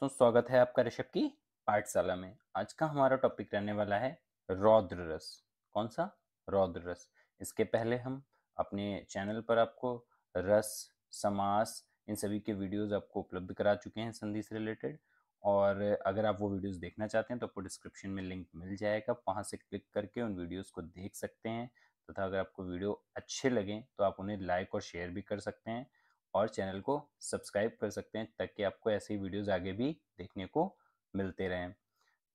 दोस्तों स्वागत है आपका ऋषभ की पाठशाला में आज का हमारा टॉपिक रहने वाला है रौद्र रस कौन सा रौद्र रस इसके पहले हम अपने चैनल पर आपको रस समास इन सभी के वीडियोस आपको उपलब्ध करा चुके हैं संधि से रिलेटेड और अगर आप वो वीडियोस देखना चाहते हैं तो आपको डिस्क्रिप्शन में लिंक मिल जाएगा वहाँ से क्लिक करके उन वीडियोज़ को देख सकते हैं तथा तो अगर आपको वीडियो अच्छे लगें तो आप उन्हें लाइक और शेयर भी कर सकते हैं और चैनल को सब्सक्राइब कर सकते हैं ताकि आपको ऐसे ही वीडियोज़ आगे भी देखने को मिलते रहें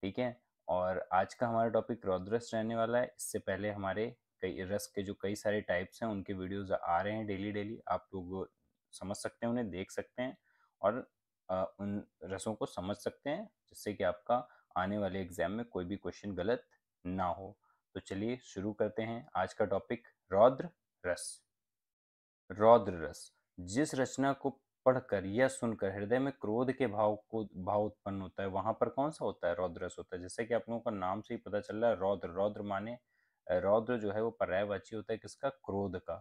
ठीक है और आज का हमारा टॉपिक रौद्रस रहने वाला है इससे पहले हमारे कई रस के जो कई सारे टाइप्स हैं उनके वीडियोज़ आ रहे हैं डेली डेली आप लोग समझ सकते हैं उन्हें देख सकते हैं और आ, उन रसों को समझ सकते हैं जिससे कि आपका आने वाले एग्जाम में कोई भी क्वेश्चन गलत ना हो तो चलिए शुरू करते हैं आज का टॉपिक रौद्र रस रौद्र रस जिस रचना को पढ़कर या सुनकर हृदय में क्रोध के भाव को भाव उत्पन्न होता है वहां पर कौन सा होता है रौद्रस होता है जैसे कि आप लोगों का नाम से ही पता चल रहा है रौद्र रौद्र माने रौद्र जो है वो पर्यायवाची होता है किसका क्रोध का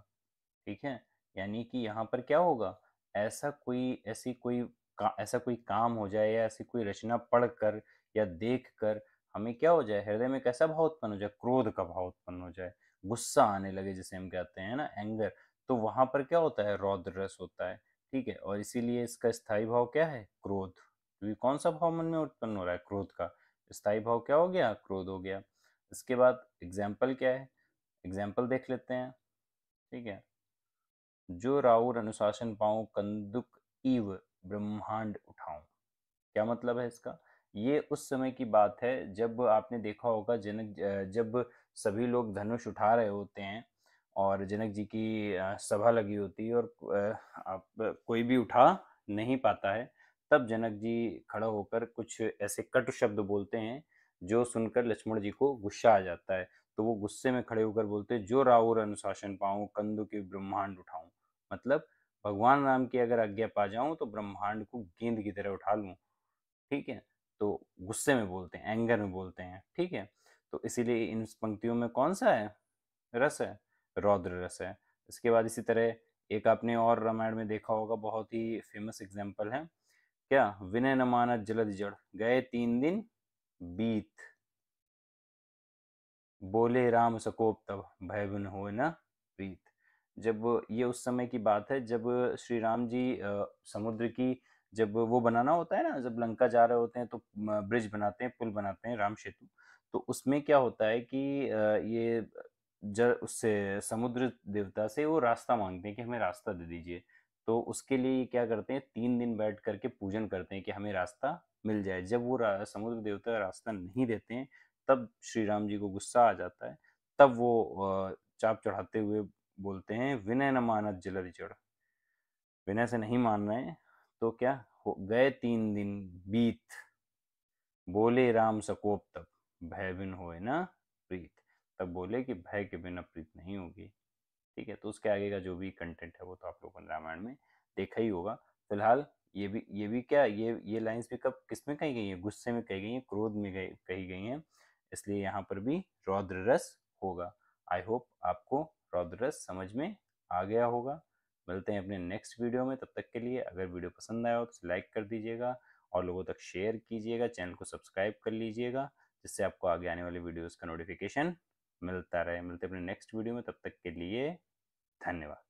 ठीक है यानी कि यहाँ पर क्या होगा ऐसा कोई ऐसी कोई का, ऐसा कोई काम हो जाए या ऐसी कोई रचना पढ़कर या देखकर हमें क्या हो जाए हृदय में कैसा भाव उत्पन्न हो जाए क्रोध का भाव उत्पन्न हो जाए गुस्सा आने लगे जिसे हम कहते हैं ना एंगर तो वहां पर क्या होता है रौद्र रस होता है ठीक है और इसीलिए इसका स्थायी भाव क्या है क्रोध क्योंकि कौन सा भाव मन में उत्पन्न हो रहा है क्रोध का स्थायी भाव क्या हो गया क्रोध हो गया इसके बाद एग्जाम्पल क्या है एग्जाम्पल देख लेते हैं ठीक है जो राउर अनुशासन पाऊं कंदुक इव ब्रह्मांड उठाऊं क्या मतलब है इसका ये उस समय की बात है जब आपने देखा होगा जनक जब सभी लोग धनुष उठा रहे होते हैं और जनक जी की सभा लगी होती है और आप कोई भी उठा नहीं पाता है तब जनक जी खड़ा होकर कुछ ऐसे कटु शब्द बोलते हैं जो सुनकर लक्ष्मण जी को गुस्सा आ जाता है तो वो गुस्से में खड़े होकर बोलते हैं जो राहुल अनुशासन पाऊं कंदु के ब्रह्मांड उठाऊं मतलब भगवान राम की अगर आज्ञा पा जाऊं तो ब्रह्मांड को गेंद की तरह उठा लूं ठीक है तो गुस्से में बोलते हैं एंगर में बोलते हैं ठीक है तो इसीलिए इन पंक्तियों में कौन सा है रस है रौद्र रस है इसके बाद इसी तरह एक आपने और रामायण में देखा होगा बहुत ही फेमस एग्जाम्पल है क्या विनय न मानत जलद जड़ गए तीन दिन बीत बोले राम सकोप तब भयभुन हो न प्रीत जब ये उस समय की बात है जब श्री राम जी समुद्र की जब वो बनाना होता है ना जब लंका जा रहे होते हैं तो ब्रिज बनाते हैं पुल बनाते हैं राम सेतु तो उसमें क्या होता है कि ये जल उससे समुद्र देवता से वो रास्ता मांगते हैं कि हमें रास्ता दे दीजिए तो उसके लिए क्या करते हैं तीन दिन बैठ करके पूजन करते हैं कि हमें रास्ता मिल जाए जब वो समुद्र देवता रास्ता नहीं देते हैं तब श्री राम जी को गुस्सा आ जाता है तब वो चाप चढ़ाते हुए बोलते हैं विनय न मानत जलद जड़ विनय से नहीं मान रहे तो क्या हो गए तीन दिन बीत बोले राम सकोप तब भयभिन हो ना प्रीत तब बोले कि भय के बिना प्रीत नहीं होगी ठीक है तो उसके आगे का जो भी कंटेंट है वो तो आप लोगों ने रामायण में देखा ही होगा फिलहाल ये भी ये भी क्या ये ये लाइन्स भी कब किस में कही गई हैं गुस्से में कही गई हैं क्रोध में गई कही गई हैं इसलिए यहाँ पर भी रौद्र रस होगा आई होप आपको रौद्र रस समझ में आ गया होगा मिलते हैं अपने नेक्स्ट वीडियो में तब तक के लिए अगर वीडियो पसंद आया हो तो लाइक कर दीजिएगा और लोगों तक शेयर कीजिएगा चैनल को सब्सक्राइब कर लीजिएगा जिससे आपको आगे आने वाले वीडियोस का नोटिफिकेशन मिलता रहे मिलते अपने नेक्स्ट वीडियो में तब तक के लिए धन्यवाद